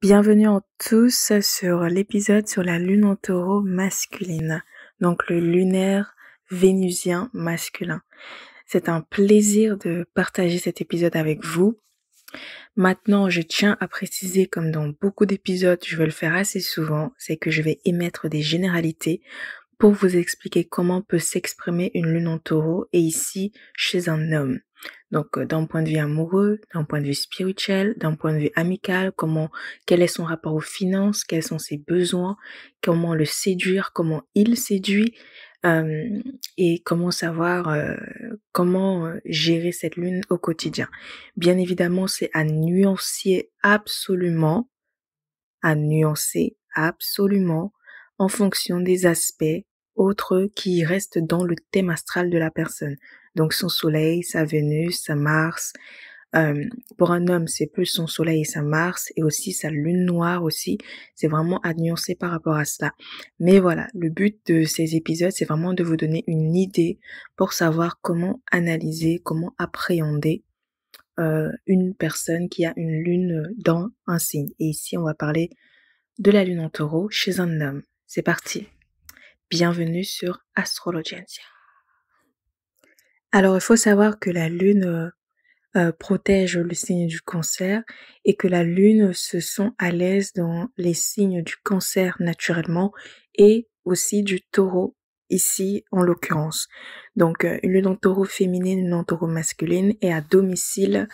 Bienvenue en tous sur l'épisode sur la lune en taureau masculine, donc le lunaire vénusien masculin. C'est un plaisir de partager cet épisode avec vous. Maintenant, je tiens à préciser, comme dans beaucoup d'épisodes, je vais le faire assez souvent, c'est que je vais émettre des généralités pour vous expliquer comment peut s'exprimer une lune en taureau et ici chez un homme. Donc, euh, d'un point de vue amoureux, d'un point de vue spirituel, d'un point de vue amical, comment, quel est son rapport aux finances, quels sont ses besoins, comment le séduire, comment il séduit, euh, et comment savoir euh, comment gérer cette lune au quotidien. Bien évidemment, c'est à nuancer absolument, à nuancer absolument en fonction des aspects autres qui restent dans le thème astral de la personne. Donc son Soleil, sa Vénus, sa Mars. Euh, pour un homme, c'est plus son Soleil et sa Mars et aussi sa Lune noire aussi. C'est vraiment à nuancer par rapport à cela. Mais voilà, le but de ces épisodes, c'est vraiment de vous donner une idée pour savoir comment analyser, comment appréhender euh, une personne qui a une lune dans un signe. Et ici, on va parler de la lune en taureau chez un homme. C'est parti. Bienvenue sur Astrologia. Alors, il faut savoir que la lune euh, euh, protège le signe du cancer et que la lune se sent à l'aise dans les signes du cancer naturellement et aussi du taureau ici en l'occurrence. Donc euh, une lune en taureau féminine, une lune en taureau masculine et à domicile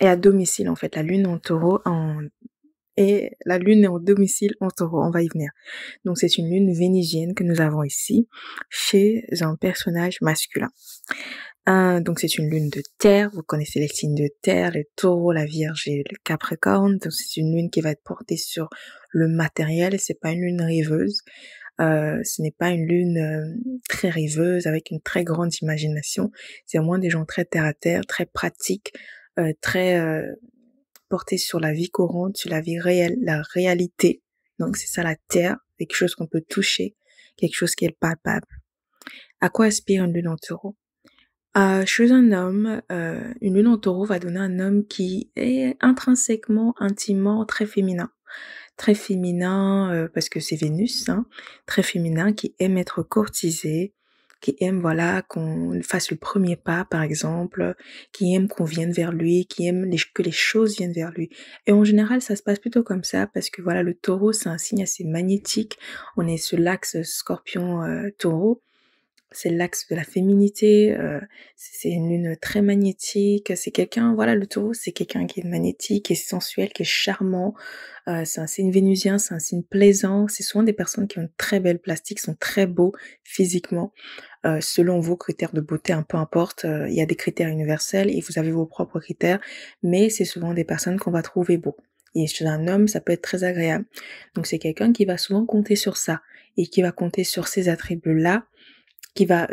et à domicile en fait la lune en taureau en et la lune est en domicile en taureau, on va y venir. Donc c'est une lune vénigienne que nous avons ici chez un personnage masculin. Euh, donc c'est une lune de terre, vous connaissez les signes de terre, le taureau, la vierge et le capricorne. Donc c'est une lune qui va être portée sur le matériel, c'est pas une lune rêveuse. Euh, ce n'est pas une lune euh, très rêveuse avec une très grande imagination. C'est au moins des gens très terre à terre, très pratiques, très sur la vie courante, sur la vie réelle, la réalité. Donc c'est ça la terre, quelque chose qu'on peut toucher, quelque chose qui est palpable. À quoi aspire une lune en taureau euh, Chez un homme, euh, une lune en taureau va donner un homme qui est intrinsèquement, intimement très féminin. Très féminin, euh, parce que c'est Vénus, hein, très féminin, qui aime être courtisé, qui aime voilà qu'on fasse le premier pas par exemple, qui aime qu'on vienne vers lui, qui aime que les choses viennent vers lui. Et en général, ça se passe plutôt comme ça parce que voilà, le taureau, c'est un signe assez magnétique. On est sur l'axe scorpion-taureau. Euh, c'est l'axe de la féminité, euh, c'est une lune très magnétique, c'est quelqu'un, voilà le taureau, c'est quelqu'un qui est magnétique, qui est sensuel, qui est charmant, euh, c'est un signe vénusien, c'est un signe plaisant, c'est souvent des personnes qui ont une très belle plastique, sont très beaux physiquement, euh, selon vos critères de beauté, un peu importe, il y a des critères universels et vous avez vos propres critères, mais c'est souvent des personnes qu'on va trouver beaux. Et chez un homme, ça peut être très agréable. Donc c'est quelqu'un qui va souvent compter sur ça et qui va compter sur ces attributs-là qui va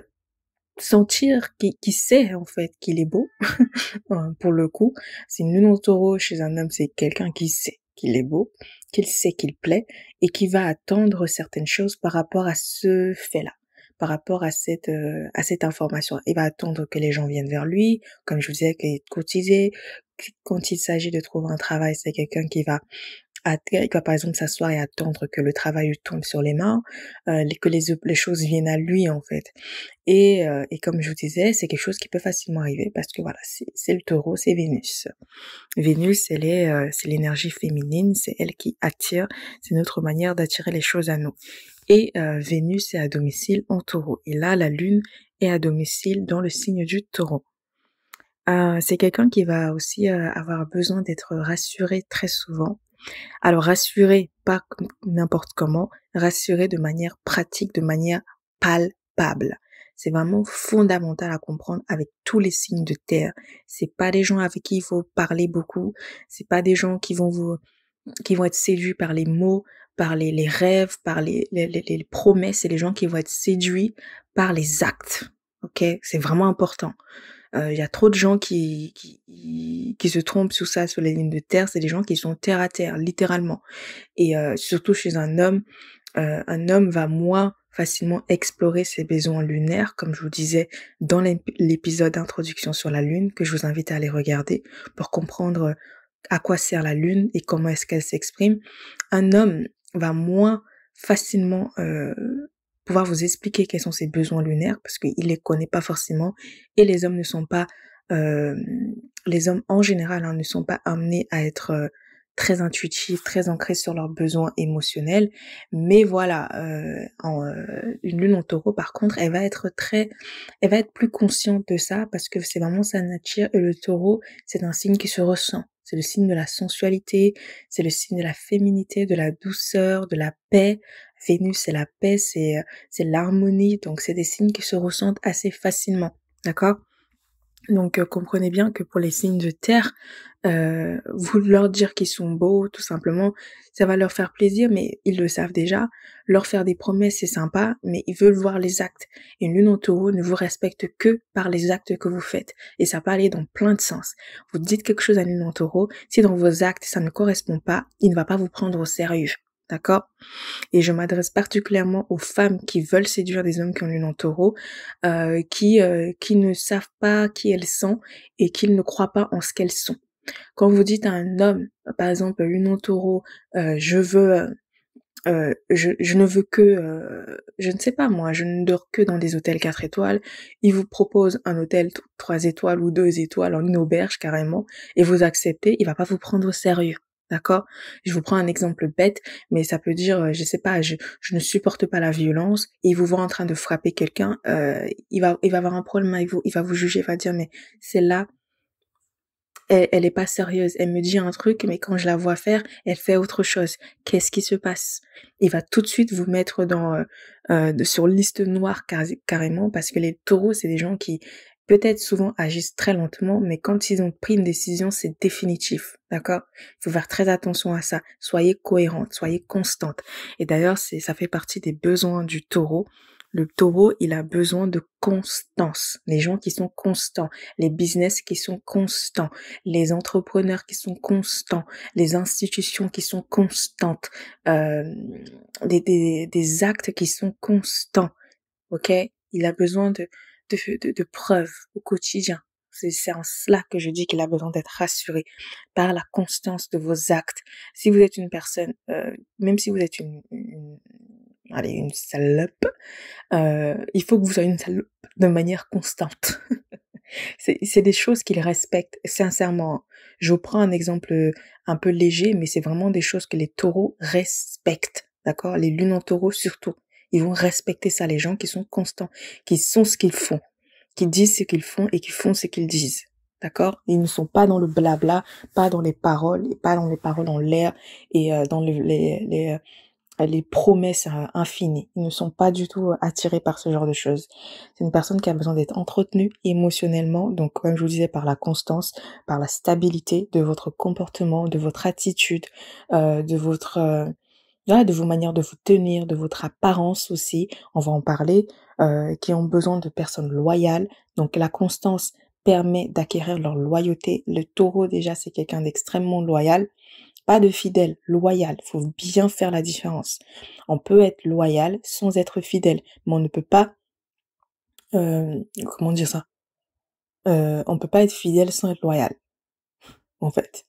sentir, qui, qui sait en fait qu'il est beau, euh, pour le coup, c'est une lune en taureau chez un homme, c'est quelqu'un qui sait qu'il est beau, qu'il sait qu'il plaît, et qui va attendre certaines choses par rapport à ce fait-là par rapport à cette euh, à cette information. Il va attendre que les gens viennent vers lui, comme je vous disais, qu'il est cotisé. Quand il s'agit de trouver un travail, c'est quelqu'un qui va il va par exemple s'asseoir et attendre que le travail lui tombe sur les mains, euh, que les, les, choses viennent à lui en fait. Et, euh, et comme je vous disais, c'est quelque chose qui peut facilement arriver parce que voilà, c'est le taureau, c'est Vénus. Vénus, elle est, euh, c'est l'énergie féminine, c'est elle qui attire, c'est notre manière d'attirer les choses à nous. Et euh, Vénus est à domicile en taureau. Et là, la lune est à domicile dans le signe du taureau. Euh, c'est quelqu'un qui va aussi avoir besoin d'être rassuré très souvent alors rassurer, pas n'importe comment, rassurer de manière pratique, de manière palpable. C'est vraiment fondamental à comprendre avec tous les signes de terre. C'est pas des gens avec qui il faut parler beaucoup. C'est pas des gens qui vont vous, qui vont être séduits par les mots, par les, rêves, par les, promesses. C'est les gens qui vont être séduits par les actes. Ok? C'est vraiment important. Euh, il y a trop de gens qui, qui, qui se trompent sur ça, sur les lignes de terre. C'est des gens qui sont terre à terre, littéralement. Et euh, surtout chez un homme, euh, un homme va moins facilement explorer ses besoins lunaires, comme je vous disais dans l'épisode d'introduction sur la Lune, que je vous invite à aller regarder pour comprendre à quoi sert la Lune et comment est-ce qu'elle s'exprime. Un homme va moins facilement euh, pouvoir vous expliquer quels sont ses besoins lunaires parce qu'il les connaît pas forcément et les hommes ne sont pas euh, les hommes en général hein, ne sont pas amenés à être euh, très intuitifs, très ancrés sur leurs besoins émotionnels. Mais voilà, euh, en, une lune en taureau, par contre, elle va être très, elle va être plus consciente de ça parce que c'est vraiment sa nature et le taureau, c'est un signe qui se ressent. C'est le signe de la sensualité, c'est le signe de la féminité, de la douceur, de la paix, Vénus, c'est la paix, c'est, euh, c'est l'harmonie, donc c'est des signes qui se ressentent assez facilement, d'accord donc euh, comprenez bien que pour les signes de terre, euh, vous leur dire qu'ils sont beaux, tout simplement, ça va leur faire plaisir, mais ils le savent déjà. Leur faire des promesses, c'est sympa, mais ils veulent voir les actes. Et une lune en taureau ne vous respecte que par les actes que vous faites. Et ça peut aller dans plein de sens. Vous dites quelque chose à une lune en taureau, si dans vos actes ça ne correspond pas, il ne va pas vous prendre au sérieux. D'accord Et je m'adresse particulièrement aux femmes qui veulent séduire des hommes qui ont une en taureau, qui, euh, qui ne savent pas qui elles sont et qui ne croient pas en ce qu'elles sont. Quand vous dites à un homme, par exemple une en taureau, je veux... Euh, euh, je, ne veux que, je ne sais pas moi, je ne dors que dans des hôtels 4 étoiles. il vous propose un hôtel 3 étoiles ou 2 étoiles en une auberge carrément, et vous acceptez, il va pas vous prendre au sérieux. D'accord Je vous prends un exemple bête, mais ça peut dire, euh, je sais pas, je, ne supporte pas la violence, et il vous voit en train de frapper quelqu'un, euh, il, va, il va avoir un problème vous, il va vous juger, il va dire, mais celle-là, elle, n'est est pas sérieuse, elle me dit un truc, mais quand je la vois faire, elle fait autre chose. Qu'est-ce qui se passe Il va tout de suite vous mettre dans euh, sur liste noire carrément, parce que les taureaux, c'est des gens qui peut-être souvent agissent très lentement, mais quand ils ont pris une décision, c'est définitif. D'accord Il faut faire très attention à ça. Soyez cohérente, soyez constante. Et d'ailleurs, c'est, ça fait partie des besoins du taureau. Le taureau, il a besoin de constance. Les gens qui sont constants, les business qui sont constants, les entrepreneurs qui sont constants, les institutions qui sont constantes, euh, des, des actes qui sont constants. Ok Il a besoin de, de, preuves au quotidien. C'est en cela que je dis qu'il a besoin d'être rassuré par la constance de vos actes. Si vous êtes une personne, euh, même si vous êtes une, une allez, salope, euh, il faut que vous soyez une salope de manière constante. c'est des choses qu'il respecte, sincèrement. Je prends un exemple un peu léger, mais c'est vraiment des choses que les taureaux respectent. D'accord Les lunes en taureau surtout. Ils vont respecter ça, les gens qui sont constants, qui sont ce qu'ils font, qui disent ce qu'ils font et qui font ce qu'ils disent. D'accord Ils ne sont pas dans le blabla, pas dans les paroles, et pas dans les paroles en l'air et euh, dans les, les, les, euh, promesses euh, infinies. Ils ne sont pas du tout attirés par ce genre de choses. C'est une personne qui a besoin d'être entretenue émotionnellement, donc comme je vous disais, par la constance, par la stabilité de votre comportement, de votre attitude, de votre de vos manières de vous tenir, de votre apparence aussi, on va en parler, euh, qui ont besoin de personnes loyales. Donc la constance permet d'acquérir leur loyauté. Le taureau déjà, c'est quelqu'un d'extrêmement loyal. Pas de fidèle, loyal. faut bien faire la différence. On peut être loyal sans être fidèle, mais on ne peut pas... Euh, comment dire ça euh, On ne peut pas être fidèle sans être loyal, en fait.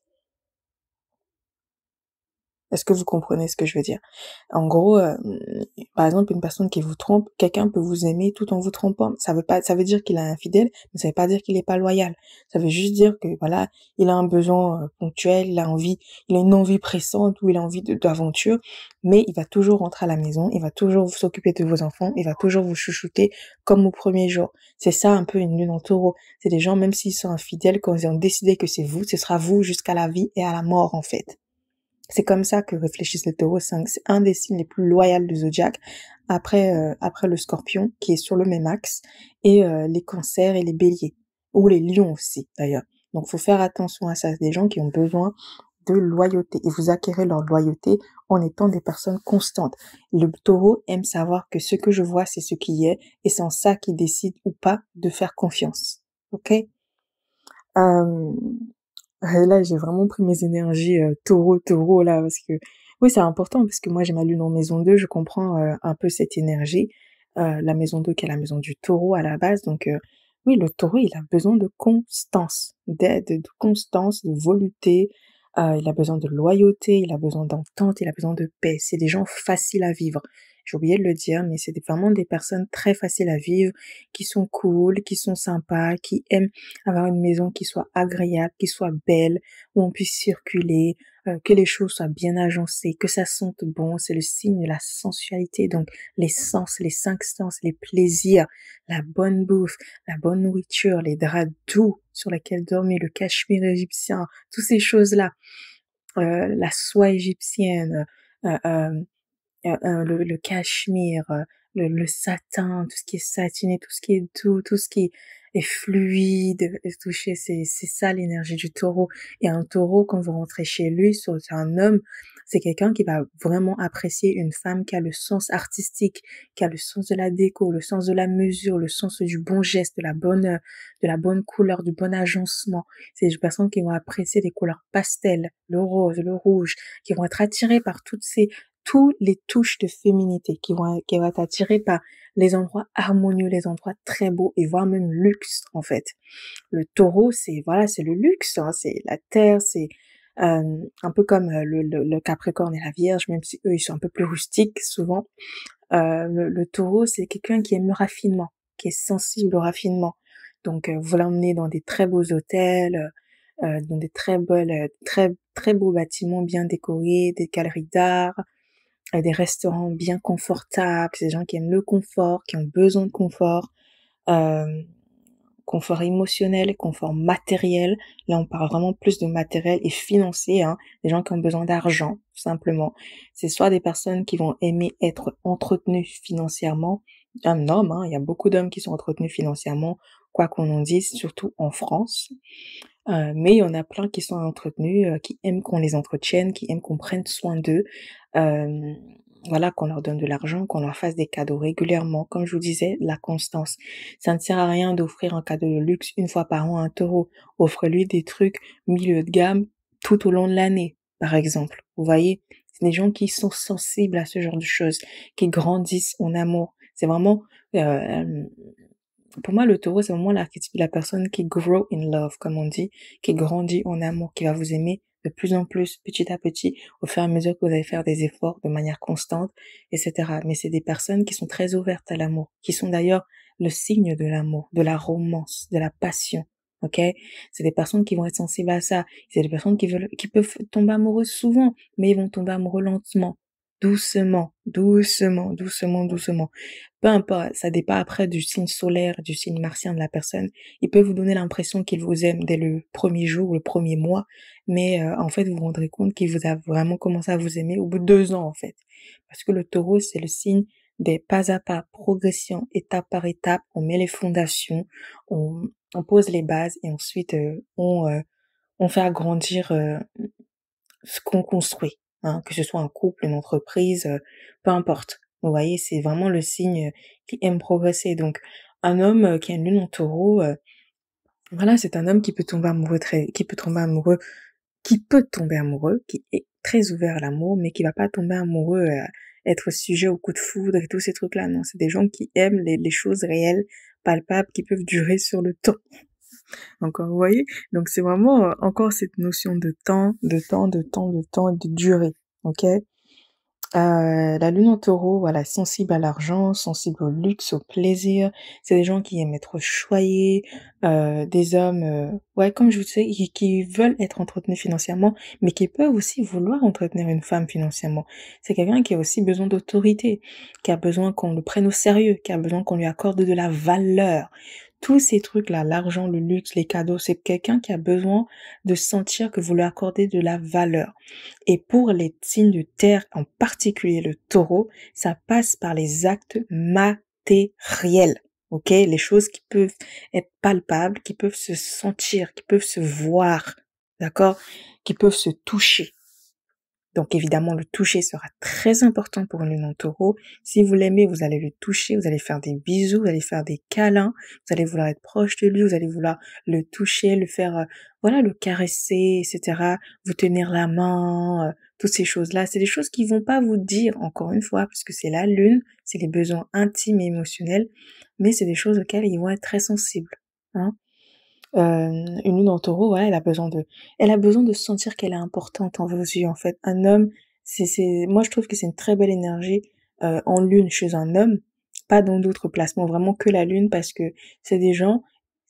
Est-ce que vous comprenez ce que je veux dire En gros, euh, par exemple, une personne qui vous trompe, quelqu'un peut vous aimer tout en vous trompant. Ça veut pas, ça veut dire qu'il est infidèle, mais ça veut pas dire qu'il n'est pas loyal. Ça veut juste dire que voilà, il a un besoin euh, ponctuel, il envie, il a une envie pressante ou il a envie d'aventure, mais il va toujours rentrer à la maison, il va toujours s'occuper de vos enfants, il va toujours vous chouchouter comme au premier jour. C'est ça un peu une lune en taureau. C'est des gens, même s'ils sont infidèles, quand ils ont décidé que c'est vous, ce sera vous jusqu'à la vie et à la mort en fait. C'est comme ça que réfléchissent les taureaux. C'est un des signes les plus loyaux du Zodiac, après, euh, après le scorpion qui est sur le même axe et euh, les cancers et les béliers ou les lions aussi d'ailleurs. Donc faut faire attention à ça. Des gens qui ont besoin de loyauté et vous acquérez leur loyauté en étant des personnes constantes. Le taureau aime savoir que ce que je vois, c'est ce qui est et c'est en ça qu'il décide ou pas de faire confiance. Ok euh, ah, là, j'ai vraiment pris mes énergies euh, taureau, taureau, là, parce que oui, c'est important, parce que moi, j'ai ma lune en maison 2, je comprends euh, un peu cette énergie. Euh, la maison 2 qui est la maison du taureau à la base, donc oui, le taureau, il a besoin de constance, d'aide, de constance, de volupté, il a besoin de loyauté, il a besoin d'entente, il a besoin de paix. C'est des gens faciles à vivre. J'ai oublié de le dire, mais c'est vraiment des personnes très faciles à vivre, qui sont cool, qui sont sympas, qui aiment avoir une maison qui soit agréable, qui soit belle, où on puisse circuler, euh, que les choses soient bien agencées, que ça sente bon. C'est le signe de la sensualité, donc les sens, les cinq sens, les plaisirs, la bonne bouffe, la bonne nourriture, les draps doux sur lesquels dormir, le cachemire égyptien, toutes ces choses-là. Euh, la soie égyptienne, euh, euh, euh, le, le, cachemire, euh, le, le, satin, tout ce qui est satiné, tout ce qui est doux, tout ce qui est fluide, toucher, c'est, c'est ça l'énergie du taureau. Et un taureau, quand vous rentrez chez lui, c'est un homme, c'est quelqu'un qui va vraiment apprécier une femme qui a le sens artistique, qui a le sens de la déco, le sens de la mesure, le sens du bon geste, de la bonne, de la bonne couleur, du bon agencement. C'est des personnes qui vont apprécier les couleurs pastel, le rose, le rouge, qui vont être attirées par toutes ces toutes les touches de féminité qui vont, qui vont t'attirer par les endroits harmonieux, les endroits très beaux et voire même luxe en fait. Le taureau, c'est voilà, c'est le luxe, hein, c'est la terre, c'est euh, un peu comme euh, le, le, Capricorne et la Vierge, même si eux ils sont un peu plus rustiques souvent. Euh, le, taureau, c'est quelqu'un qui aime le raffinement, qui est sensible au raffinement. Donc euh, vous l'emmenez dans des très beaux hôtels, dans des très belles, très très beaux bâtiments bien décorés, des galeries d'art, des restaurants bien confortables, des gens qui aiment le confort, qui ont besoin de confort, euh, confort émotionnel, confort matériel. Là, on parle vraiment plus de matériel et financier, hein. des gens qui ont besoin d'argent, tout simplement. C'est soit des personnes qui vont aimer être entretenues financièrement, un homme, hein, il y a beaucoup d'hommes qui sont entretenus financièrement, quoi qu'on en dise, surtout en France. Euh, mais il y en a plein qui sont entretenus, euh, qui aiment qu'on les entretienne, qui aiment qu'on prenne soin d'eux. Euh, voilà, qu'on leur donne de l'argent, qu'on leur fasse des cadeaux régulièrement. Comme je vous disais, la constance. Ça ne sert à rien d'offrir un cadeau de luxe une fois par an à un taureau. offre lui des trucs milieu de gamme tout au long de l'année, par exemple. Vous voyez, c'est des gens qui sont sensibles à ce genre de choses, qui grandissent en amour. C'est vraiment pour moi, le taureau, c'est vraiment l'archétype la personne qui grow in love, comme on dit, qui grandit en amour, qui va vous aimer de plus en plus, petit à petit, au fur et à mesure que vous allez faire des efforts de manière constante, etc. Mais c'est des personnes qui sont très ouvertes à l'amour, qui sont d'ailleurs le signe de l'amour, de la romance, de la passion. Ok, c'est des personnes qui vont être sensibles à ça. C'est des personnes qui veulent, qui peuvent tomber amoureuses souvent, mais ils vont tomber amoureux lentement doucement, doucement, doucement, doucement. Peu importe, ça dépend après du signe solaire, du signe martien de la personne. Il peut vous donner l'impression qu'il vous aime dès le premier jour, ou le premier mois, mais euh, en fait, vous vous rendrez compte qu'il vous a vraiment commencé à vous aimer au bout de deux ans, en fait. Parce que le taureau, c'est le signe des pas à pas, progression, étape par étape. On met les fondations, on, on pose les bases et ensuite euh, on, euh, on fait agrandir ce qu'on construit. Hein, que ce soit un couple, une entreprise, euh, peu importe. Vous voyez, c'est vraiment le signe euh, qui aime progresser. Donc, un homme euh, qui a une lune en taureau, voilà, c'est un homme qui peut tomber amoureux qui peut tomber amoureux, qui peut tomber amoureux, qui est très ouvert à l'amour, mais qui va pas tomber amoureux, être sujet au coup de foudre et tous ces trucs-là. Non, c'est des gens qui aiment les, les choses réelles, palpables, qui peuvent durer sur le temps. Encore, vous voyez Donc c'est vraiment euh, encore cette notion de temps, de temps, de temps, de temps, et de durée. Ok euh, la lune en taureau, voilà, sensible à l'argent, sensible au luxe, au plaisir. C'est des gens qui aiment être choyés, euh, des hommes, ouais, comme je vous disais, qui, veulent être entretenus financièrement, mais qui peuvent aussi vouloir entretenir une femme financièrement. C'est quelqu'un qui a aussi besoin d'autorité, qui a besoin qu'on le prenne au sérieux, qui a besoin qu'on lui accorde de la valeur tous ces trucs-là, l'argent, le luxe, les cadeaux, c'est quelqu'un qui a besoin de sentir que vous lui accordez de la valeur. Et pour les signes de terre, en particulier le taureau, ça passe par les actes matériels. Ok, les choses qui peuvent être palpables, qui peuvent se sentir, qui peuvent se voir, d'accord, qui peuvent se toucher. Donc évidemment, le toucher sera très important pour lune en taureau Si vous l'aimez, vous allez le toucher, vous allez faire des bisous, vous allez faire des câlins, vous allez vouloir être proche de lui, vous allez vouloir le toucher, le faire, euh, voilà, le caresser, etc. Vous tenir la main, euh, toutes ces choses-là. C'est des choses qui vont pas vous dire, encore une fois, puisque c'est la lune, c'est les besoins intimes et émotionnels, mais c'est des choses auxquelles ils vont être très sensibles. Hein euh, une lune en taureau, elle a besoin de, elle a besoin de sentir qu'elle est importante en vos yeux, en fait. Un homme, c'est, c'est, moi je trouve que c'est une très belle énergie euh, en lune chez un homme, pas dans d'autres placements, vraiment que la lune, parce que c'est des gens,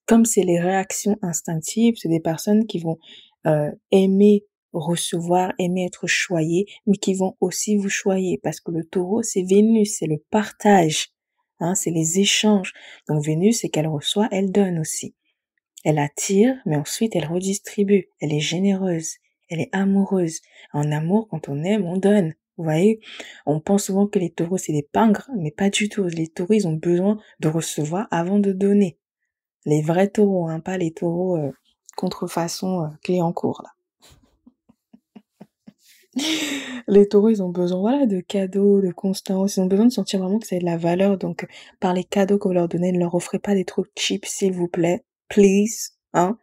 comme c'est les réactions instinctives, c'est des personnes qui vont euh, aimer recevoir, aimer être choyé, mais qui vont aussi vous choyer, parce que le taureau, c'est Vénus, c'est le partage, hein, c'est les échanges. Donc Vénus, c'est qu'elle reçoit, elle donne aussi. Elle attire, mais ensuite elle redistribue. Elle est généreuse. Elle est amoureuse. En amour, quand on aime, on donne. Vous voyez, on pense souvent que les taureaux, c'est des pingres, mais pas du tout. Les taureaux, ils ont besoin de recevoir avant de donner. Les vrais taureaux, hein, pas les taureaux euh, contrefaçon euh, clé en cours, là. les taureaux, ils ont besoin voilà, de cadeaux, de constance, ils ont besoin de sentir vraiment que ça a de la valeur. Donc, par les cadeaux que vous leur donnez, ne leur offrez pas des trucs cheap, s'il vous plaît please. Hein.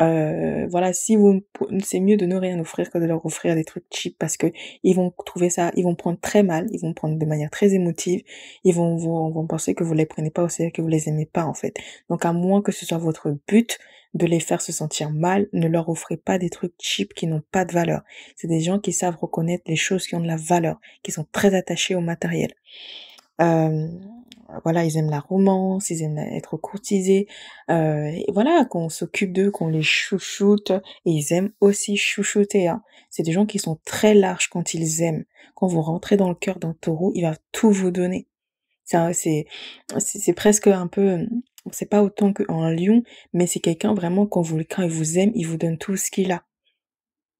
Euh, voilà, si vous, c'est mieux de ne rien offrir que de leur offrir des trucs cheap parce que ils vont trouver ça, ils vont prendre très mal, ils vont prendre de manière très émotive, ils vont, vont, penser que vous les prenez pas au sérieux, que vous les aimez pas en fait. Donc à moins que ce soit votre but de les faire se sentir mal, ne leur offrez pas des trucs cheap qui n'ont pas de valeur. C'est des gens qui savent reconnaître les choses qui ont de la valeur, qui sont très attachés au matériel. Euh, euh, voilà, ils aiment la romance, ils aiment être courtisés. Euh, voilà, qu'on s'occupe d'eux, qu'on les chouchoute. Et ils aiment aussi chouchouter. Hein. C'est des gens qui sont très larges quand ils aiment. Quand vous rentrez dans le cœur d'un taureau, il va tout vous donner. C'est presque un peu... C'est pas autant qu'un lion, mais c'est quelqu'un vraiment, quand, vous, quand il vous aime, il vous donne tout ce qu'il a.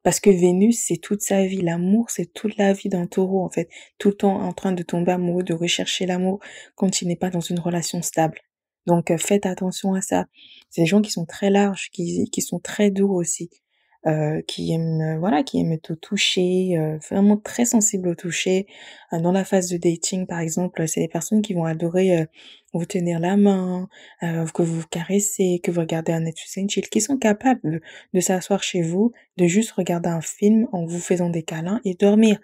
Parce que Vénus, c'est toute sa vie. L'amour, c'est toute la vie d'un taureau, en fait. Tout le temps en train de tomber amoureux, de rechercher l'amour quand il n'est pas dans une relation stable. Donc, euh, faites attention à ça. C'est des gens qui sont très larges, qui, qui sont très doux aussi. Euh, qui aime euh, voilà qui aime te toucher euh, vraiment très sensible au toucher dans la phase de dating par exemple c'est des personnes qui vont adorer vous tenir la main que vous vous caressez que vous regardez un Netflix and chill qui sont capables de s'asseoir chez vous de juste regarder un film en vous faisant des câlins et dormir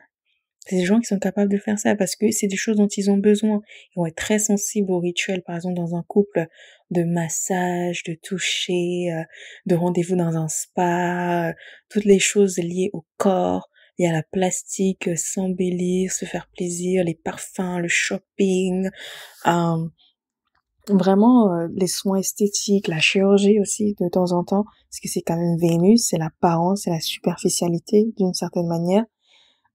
c'est des gens qui sont capables de faire ça parce que c'est des choses dont ils ont besoin. Ils vont être très sensibles aux rituels, par exemple dans un couple, de massage, de toucher, euh, de rendez-vous dans un spa, euh, toutes les choses liées au corps. Il y a la plastique, euh, s'embellir, se faire plaisir, les parfums, le shopping, euh, vraiment les soins esthétiques, la chirurgie aussi de temps en temps, parce que c'est quand même Vénus, c'est l'apparence, c'est la superficialité d'une certaine manière.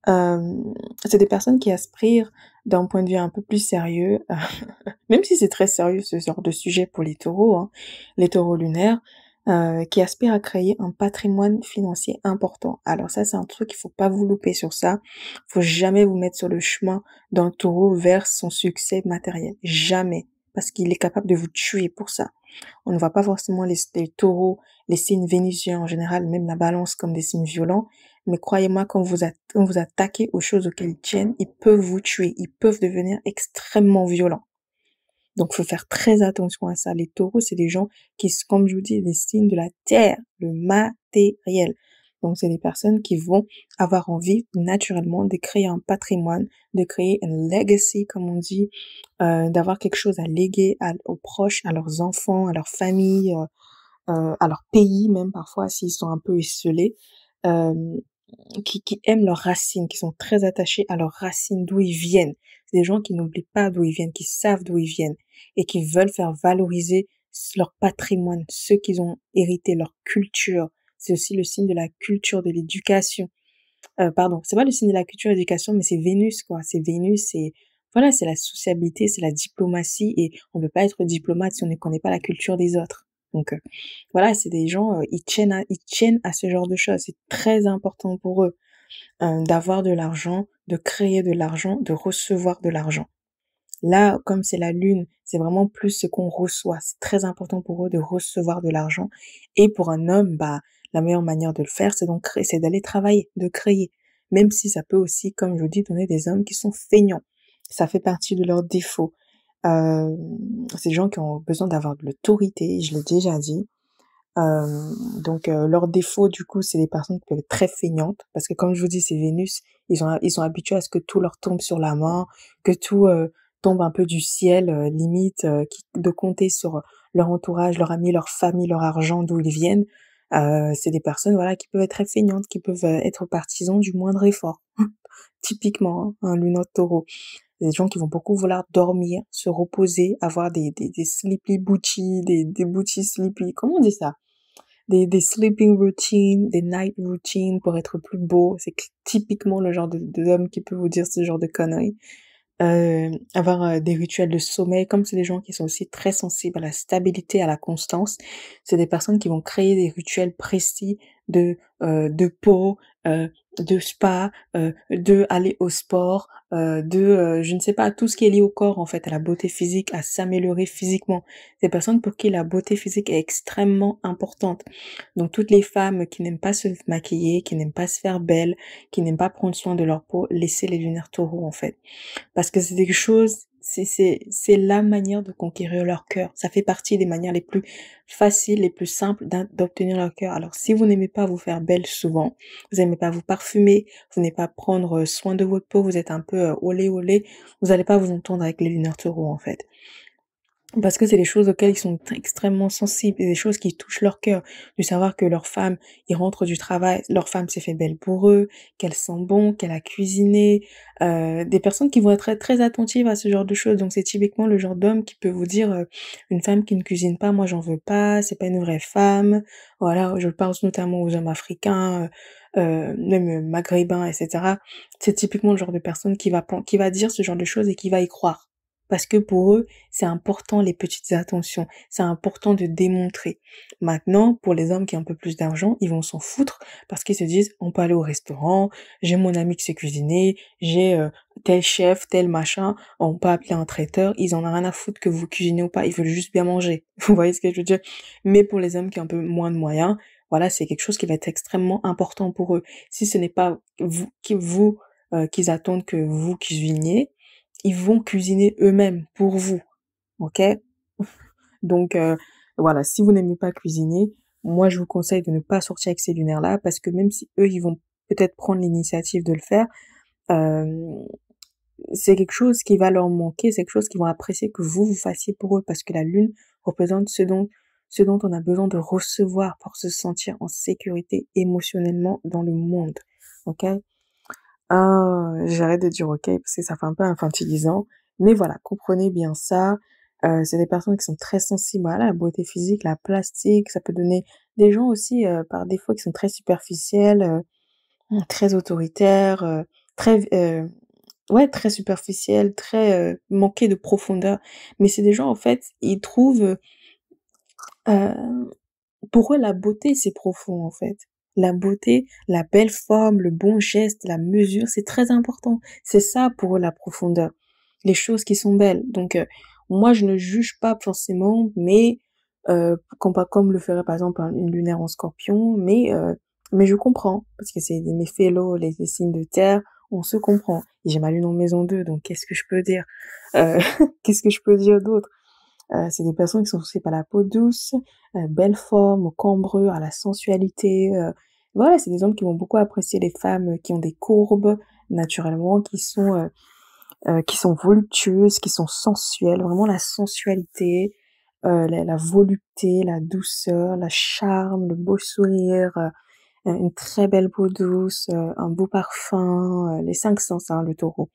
Euh, c'est des personnes qui aspirent d'un point de vue un peu plus sérieux, euh, même si c'est très sérieux ce genre de sujet pour les taureaux, hein, les taureaux lunaires, euh, qui aspirent à créer un patrimoine financier important. Alors ça, c'est un truc, il faut pas vous louper sur ça. Il faut jamais vous mettre sur le chemin d'un taureau vers son succès matériel. Jamais. Parce qu'il est capable de vous tuer pour ça. On ne voit pas forcément les, les taureaux, les signes vénusiens en général, même la balance comme des signes violents, mais croyez-moi, quand vous, vous attaquez aux choses auxquelles ils tiennent, ils peuvent vous tuer, ils peuvent devenir extrêmement violents. Donc, faut faire très attention à ça. Les taureaux, c'est des gens qui, comme je vous dis, les signes de la terre, le matériel. Donc, c'est des personnes qui vont avoir envie naturellement de créer un patrimoine, de créer un legacy, comme on dit, euh, d'avoir quelque chose à léguer aux proches, à leurs enfants, à leur famille, euh, euh, à leur pays même parfois s'ils sont un peu isolés. Euh, qui, aiment leurs racines, qui sont très attachés à leurs racines, d'où ils viennent. Des gens qui n'oublient pas d'où ils viennent, qui savent d'où ils viennent et qui veulent faire valoriser leur patrimoine, ceux qu'ils ont hérité, leur culture. C'est aussi le signe de la culture, de l'éducation. Euh, pardon, c'est pas le signe de la culture, l'éducation, mais c'est Vénus, quoi. C'est Vénus, c'est voilà, c'est la sociabilité, c'est la diplomatie, et on ne peut pas être diplomate si on ne connaît pas la culture des autres. Donc euh, voilà, c'est des gens, euh, ils, tiennent à, ils tiennent à ce genre de choses. C'est très important pour eux euh, d'avoir de l'argent, de créer de l'argent, de recevoir de l'argent. Là, comme c'est la lune, c'est vraiment plus ce qu'on reçoit. C'est très important pour eux de recevoir de l'argent. Et pour un homme, bah, la meilleure manière de le faire, c'est donc c'est d'aller travailler, de créer. Même si ça peut aussi, comme je vous dis, donner des hommes qui sont feignants. Ça fait partie de leurs défauts. Euh, c'est des gens qui ont besoin d'avoir de l'autorité, je l'ai déjà dit. Euh, donc euh, leur défaut du coup c'est des personnes qui peuvent être très feignantes parce que comme je vous dis c'est Vénus ils ont ils sont habitués à ce que tout leur tombe sur la main que tout euh, tombe un peu du ciel euh, limite de compter sur leur entourage leur ami leur famille leur argent d'où ils viennent c'est des personnes voilà qui peuvent être très feignantes qui peuvent être partisans du moindre effort typiquement un hein, hein lune taureau des gens qui vont beaucoup vouloir dormir, se reposer, avoir des, des, des sleepy booty, des, des booty sleepy, comment on dit ça des, des sleeping routines, des night routines pour être plus beau. C'est typiquement le genre d'homme de, qui peut vous dire ce genre de conneries. Euh, avoir euh, des rituels de sommeil, comme c'est des gens qui sont aussi très sensibles à la stabilité, à la constance, c'est des personnes qui vont créer des rituels précis de, euh, de peau, euh, de spa, euh, de aller au sport, euh, de euh, je ne sais pas tout ce qui est lié au corps en fait, à la beauté physique, à s'améliorer physiquement. Des personnes pour qui la beauté physique est extrêmement importante. Donc toutes les femmes qui n'aiment pas se maquiller, qui n'aiment pas se faire belle, qui n'aiment pas prendre soin de leur peau, laisser les lunaires taureaux en fait, parce que c'est des choses c'est la manière de conquérir leur cœur. Ça fait partie des manières les plus faciles, les plus simples d'obtenir leur cœur. Alors si vous n'aimez pas vous faire belle souvent, vous n'aimez pas vous parfumer, vous n'aimez pas prendre soin de votre peau, vous êtes un peu euh, olé olé, vous n'allez pas vous entendre avec les lunettes taureaux en fait parce que c'est des choses auxquelles ils sont extrêmement sensibles, des choses qui touchent leur cœur, de savoir que leur femme, ils rentrent du travail, leur femme s'est fait belle pour eux, qu'elle sent bon, qu'elle a cuisiné, euh, des personnes qui vont être très, attentives à ce genre de choses. Donc c'est typiquement le genre d'homme qui peut vous dire euh, une femme qui ne cuisine pas, moi j'en veux pas, c'est pas une vraie femme. Voilà, je pense notamment aux hommes africains. Euh, même maghrébins, etc. C'est typiquement le genre de personne qui va, qui va dire ce genre de choses et qui va y croire. Parce que pour eux, c'est important les petites attentions, c'est important de démontrer. Maintenant, pour les hommes qui ont un peu plus d'argent, ils vont s'en foutre parce qu'ils se disent, on peut aller au restaurant, j'ai mon ami qui sait cuisiner, j'ai euh, tel chef, tel machin, on peut appeler un traiteur, ils en ont rien à foutre que vous cuisinez ou pas, ils veulent juste bien manger. Vous voyez ce que je veux dire Mais pour les hommes qui ont un peu moins de moyens, voilà, c'est quelque chose qui va être extrêmement important pour eux. Si ce n'est pas vous, qui, vous euh, qu'ils attendent que vous cuisiniez, ils vont cuisiner eux-mêmes pour vous. OK Donc euh, voilà, si vous n'aimez pas cuisiner, moi je vous conseille de ne pas sortir avec ces lunaires-là parce que même si eux, ils vont peut-être prendre l'initiative de le faire, euh, c'est quelque chose qui va leur manquer, c'est quelque chose qu'ils vont apprécier que vous vous fassiez pour eux parce que la lune représente ce dont, ce dont on a besoin de recevoir pour se sentir en sécurité émotionnellement dans le monde. OK ah, j'arrête de dire ok parce que ça fait un peu infantilisant. Mais voilà, comprenez bien ça. Euh, c'est des personnes qui sont très sensibles à la beauté physique, la plastique. Ça peut donner des gens aussi euh, par défaut qui sont très superficiels, euh, très autoritaires, très ouais très superficiels, très manqués de profondeur. Mais c'est des gens en fait, ils trouvent pour eux la beauté c'est profond en fait la beauté, la belle forme, le bon geste, la mesure, c'est très important. C'est ça pour la profondeur. Les choses qui sont belles. Donc, euh, moi, je ne juge pas forcément, mais euh, comme, le ferait par exemple une lunaire en scorpion, mais, euh, mais je comprends, parce que c'est mes fellows, les, les, signes de terre, on se comprend. J'ai ma lune en maison 2, donc qu'est-ce que je peux dire euh, Qu'est-ce que je peux dire d'autre euh, c'est des personnes qui sont touchées par la peau douce, euh, belle forme, aux à la sensualité. Euh. voilà, c'est des hommes qui vont beaucoup apprécier les femmes qui ont des courbes naturellement, qui sont, qui sont voluptueuses, qui sont sensuelles. Vraiment la sensualité, la, volupté, la douceur, la charme, le beau sourire une très belle peau douce, un beau parfum, les cinq sens, hein, le taureau.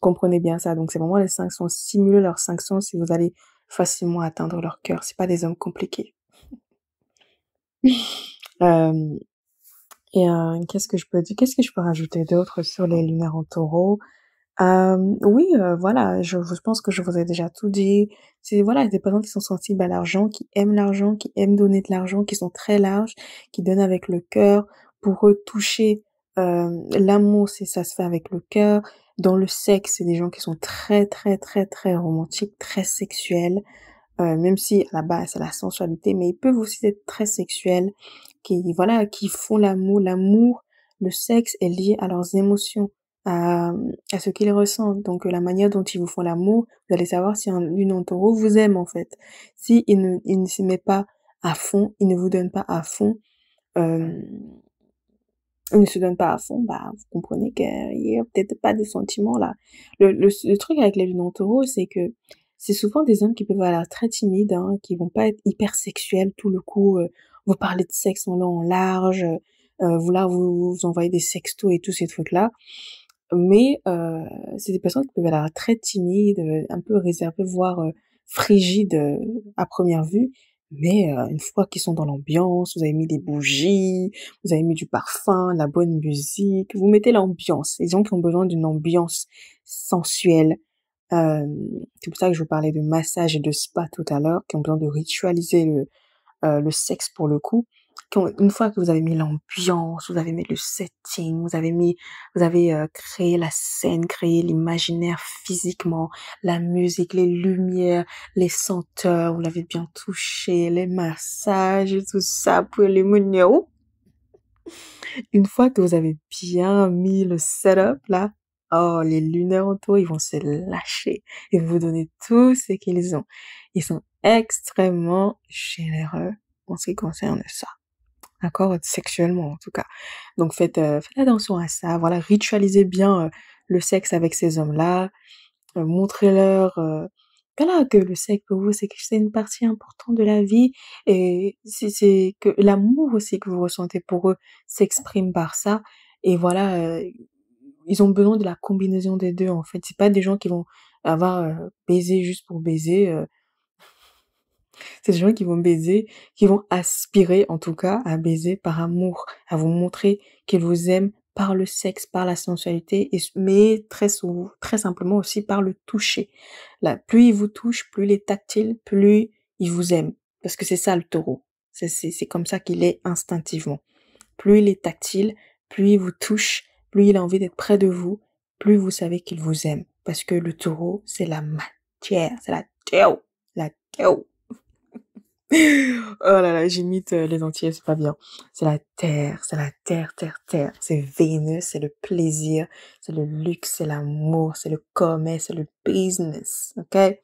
Comprenez bien ça. Donc, c'est vraiment les cinq sens. Simulez leurs cinq sens. Si vous allez facilement atteindre leur cœur. C'est pas des hommes compliqués. Euh, et euh, qu'est-ce que je peux dire Qu'est-ce que je peux rajouter d'autre sur les lunaires en Taureau euh, Oui, voilà, je, pense que je vous ai déjà tout dit. C'est voilà des personnes qui sont sensibles à l'argent, qui aiment l'argent, qui aiment donner de l'argent, qui sont très larges, qui donnent avec le cœur pour eux toucher. l'amour, c'est ça se fait avec le cœur, dans le sexe, c'est des gens qui sont très très très très romantiques, très sexuels, euh, même si à la base c'est la sensualité, mais ils peuvent aussi être très sexuels, qui voilà, qui font l'amour, l'amour, le sexe est lié à leurs émotions, à, ce qu'ils ressentent. Donc la manière dont ils vous font l'amour, vous allez savoir si un en taureau vous aime en fait. Si il ne, il ne s'y met pas à fond, il ne vous donne pas à fond. Euh, ne se donne pas à fond, bah, vous comprenez qu'il n'y a peut-être pas de sentiments là. Le, le, truc avec les lunettes taureau, c'est que c'est souvent des hommes qui peuvent être très timides, hein, qui vont pas être hyper sexuels tout le coup, euh, vous parler de sexe en en large, euh, vous là, vous, envoyez des sextos et tous ces trucs-là. Mais euh, c'est des personnes qui peuvent être très timides, un peu réservées, voire frigides à première vue, mais euh, une fois qu'ils sont dans l'ambiance, vous avez mis des bougies, vous avez mis du parfum, la bonne musique, vous mettez l'ambiance. Les gens qui ont besoin d'une ambiance sensuelle. Euh, c'est pour ça que je vous parlais de massage et de spa tout à l'heure, qui ont besoin de ritualiser le, euh, le sexe pour le coup, une fois que vous avez mis l'ambiance, vous avez mis le setting, vous avez mis, vous avez euh, créé la scène, créé l'imaginaire physiquement, la musique, les lumières, les senteurs, vous l'avez bien touché, les massages, tout ça pour les mounions. Une fois que vous avez bien mis le setup là, Oh, les luneurs autour, ils vont se lâcher et vous donner tout ce qu'ils ont. Ils sont extrêmement généreux en ce qui concerne ça. D'accord Sexuellement, en tout cas. Donc, faites, euh, attention à ça. Voilà, ritualisez bien euh, le sexe avec ces hommes-là. Euh, montrez-leur voilà que le sexe pour vous c'est c'est une partie importante de la vie et c'est que l'amour aussi que vous ressentez pour eux s'exprime par ça et voilà ils ont besoin de la combinaison des deux en fait. C'est pas des gens qui vont avoir euh, baiser juste pour baiser. Euh. C'est des gens qui vont baiser, qui vont aspirer en tout cas à baiser par amour, à vous montrer qu'ils vous aiment par le sexe, par la sensualité, mais très très simplement aussi par le toucher. La plus ils vous touchent, plus il est tactile, plus il vous aiment. Parce que c'est ça le taureau. C'est comme ça qu'il est instinctivement. Plus il est tactile, plus il vous touche, plus il a envie d'être près de vous, plus vous savez qu'il vous aime. Parce que le taureau, c'est la matière, c'est la terre, la terre. oh là là, j'imite euh, les entiers, c'est pas bien. C'est la terre, c'est la terre, terre, terre. C'est vénus, c'est le plaisir, c'est le luxe, c'est l'amour, c'est le commerce, c'est le business, ok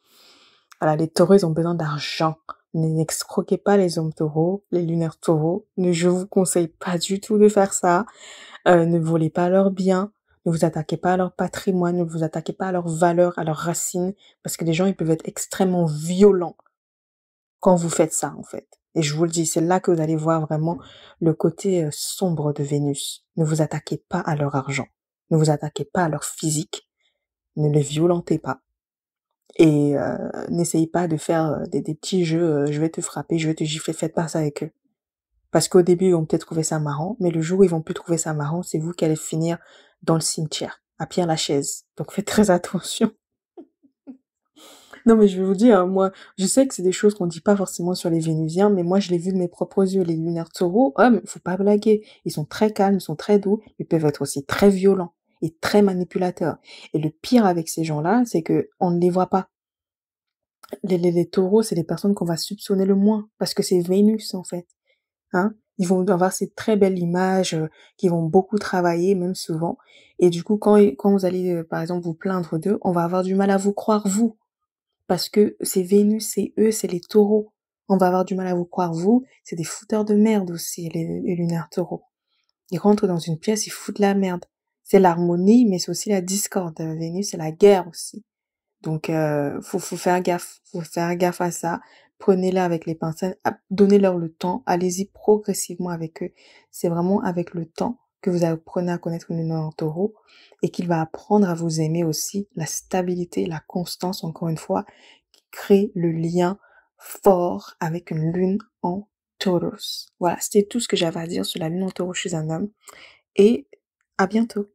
Voilà, les taureaux, ont besoin d'argent n'excroquez pas les hommes taureaux, les lunaires taureaux. Ne, je vous conseille pas du tout de faire ça. Euh, ne volez pas leurs biens. Ne vous attaquez pas à leur patrimoine. Ne vous attaquez pas à leur valeur, à leurs racines. Parce que les gens, ils peuvent être extrêmement violents quand vous faites ça, en fait. Et je vous le dis, c'est là que vous allez voir vraiment le côté euh, sombre de Vénus. Ne vous attaquez pas à leur argent. Ne vous attaquez pas à leur physique. Ne les violentez pas. Et euh, n'essayez pas de faire euh, des, petits jeux, euh, je vais te frapper, je vais te gifler, faites pas ça avec eux. Parce qu'au début, ils vont peut-être trouver ça marrant, mais le jour où ils vont plus trouver ça marrant, c'est vous qui allez finir dans le cimetière, à Pierre chaise. Donc faites très attention. non, mais je vais vous dire, hein, moi, je sais que c'est des choses qu'on dit pas forcément sur les Vénusiens, mais moi, je l'ai vu de mes propres yeux, les lunaires taureaux. Oh, mais faut pas blaguer. Ils sont très calmes, ils sont très doux, ils peuvent être aussi très violents et très manipulateur Et le pire avec ces gens-là, c'est que on ne les voit pas. Les, taureaux, c'est les personnes qu'on va soupçonner le moins, parce que c'est Vénus, en fait. Hein ils vont avoir ces très belles images, euh, qui vont beaucoup travailler, même souvent. Et du coup, quand, quand vous allez, euh, par exemple, vous plaindre d'eux, on va avoir du mal à vous croire, vous. Parce que c'est Vénus, c'est eux, c'est les taureaux. On va avoir du mal à vous croire, vous. C'est des fouteurs de merde aussi, les, les lunaires taureaux. Ils rentrent dans une pièce, ils foutent la merde c'est l'harmonie, mais c'est aussi la discorde. Euh, Vénus, c'est la guerre aussi. Donc, euh, faut, faire gaffe, faut faire gaffe à ça. Prenez-la avec les pincettes, ah, donnez-leur le temps, allez-y progressivement avec eux. C'est vraiment avec le temps que vous apprenez à connaître une lune en taureau et qu'il va apprendre à vous aimer aussi la stabilité, la constance, encore une fois, qui crée le lien fort avec une lune en taureau. Voilà, c'était tout ce que j'avais à dire sur la lune en taureau chez un homme et à bientôt.